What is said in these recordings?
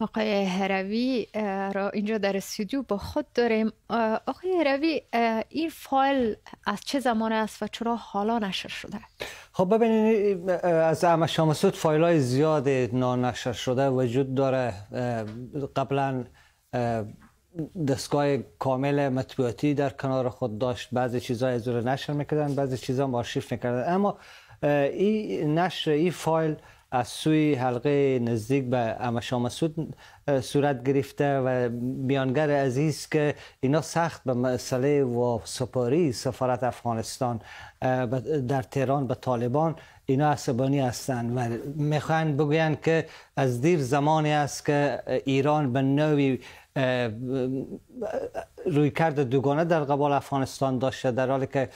آقای هروی را اینجا در استودیو با خود داریم آقای هروی این فایل از چه زمان است و چرا حالا نشر شده خب ببینید از احمد شامسود فایل های زیاد نانشر شده وجود داره قبلا دستگاه کامل مطبوعاتی در کنار خود داشت بعضی چیزها از نشر میکردن بعضی چیزها مارشیف میکردن اما این نشر این فایل از سوی حلقه نزدیک به امشامسود صورت گرفته و بیانگر عزیز که اینا سخت به مسئله و سپاری سفارت افغانستان در تهران به طالبان اینا عصبانی هستند و میخوان بگویند که از دیر زمانی است که ایران به نوی کرد دوگانه در قبال افغانستان داشته در حالی که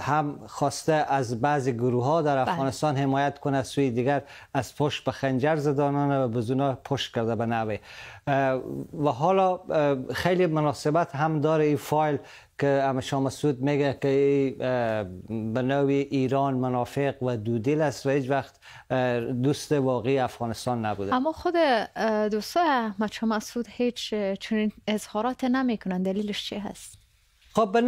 هم خواسته از بعضی گروه ها در بله. افغانستان حمایت کنه سوی دیگر از پشت به خنجر زدانانه و بزونا پشت کرده به نوه و حالا خیلی مناسبت هم داره این فایل که اما مسعود میگه که به ایران منافق و دودیل است و هیچ وقت دوست واقعی افغانستان نبوده اما خود دوستا احمد مسعود هیچ چنین اظهارات نمیکنن دلیلش چی هست خب به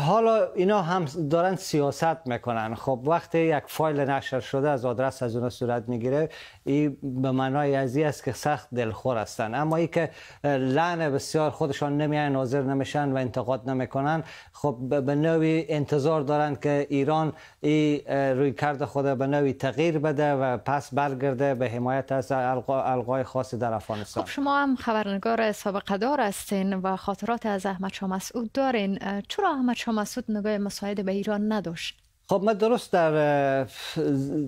حالا اینا هم دارن سیاست میکنن خب وقتی یک فایل نشر شده از آدرس از اونا صورت میگیره این به معنای ازی است که سخت دلخور هستن اما ای که لعن بسیار خودشان نمیان ناظر نمیشن و انتقاد نمیکنن خب به نوعی انتظار دارن که ایران ای روی کرده خود به نوعی تغییر بده و پس برگرده به حمایت از القای خاصی در افغانستان خب شما هم خبرنگار سابقه دار هستین و خاطرات از احمد شاه مسعود دارین چرا احمد شاه مسعود نگاه مساعد به ایران نداشت خب ما درست در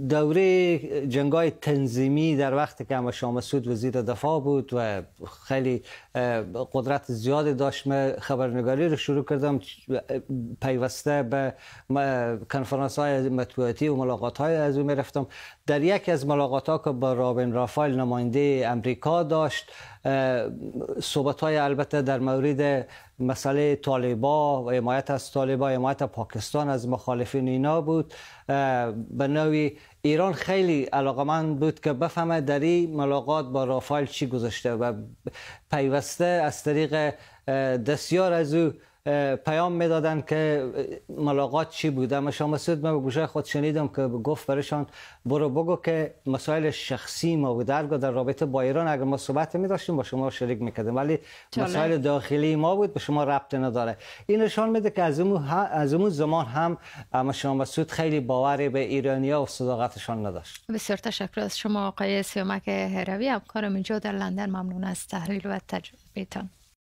دوره جنگای تنظیمی در وقتی که اما شام سود وزیر دفاع بود و خیلی قدرت زیادی داشت من خبرنگاری رو شروع کردم پیوسته به کنفرانس های مطبوعاتی و ملاقات های از او میرفتم در یکی از ملاقات ها که با رابین رافایل نماینده امریکا داشت صحبت های البته در مورد مسئله طالبا و حمایت از طالبا حمایت پاکستان از مخالفین اینا بود به نوی ایران خیلی من بود که بفهمه در این ملاقات با رافایل چی گذاشته و پیوسته از طریق دستیار از او پیام میدادند که ملاقات چی بوده اما شما سود من به گوشه خود شنیدم که گفت برشان برو بگو که مسائل شخصی ما بوده در رابطه با ایران اگر ما صحبت می داشتیم با شما شریک میکردیم ولی مسائل داخلی ما بود به شما ربط نداره این نشان میده که از اون از اون زمان هم اما شما مسعود خیلی باوری به ایرانیا و صداقتشان نداشت بسیار تشکر از شما آقای سیامک هروی همکارم اینجا در لندن ممنون از تحلیل و تجربهتان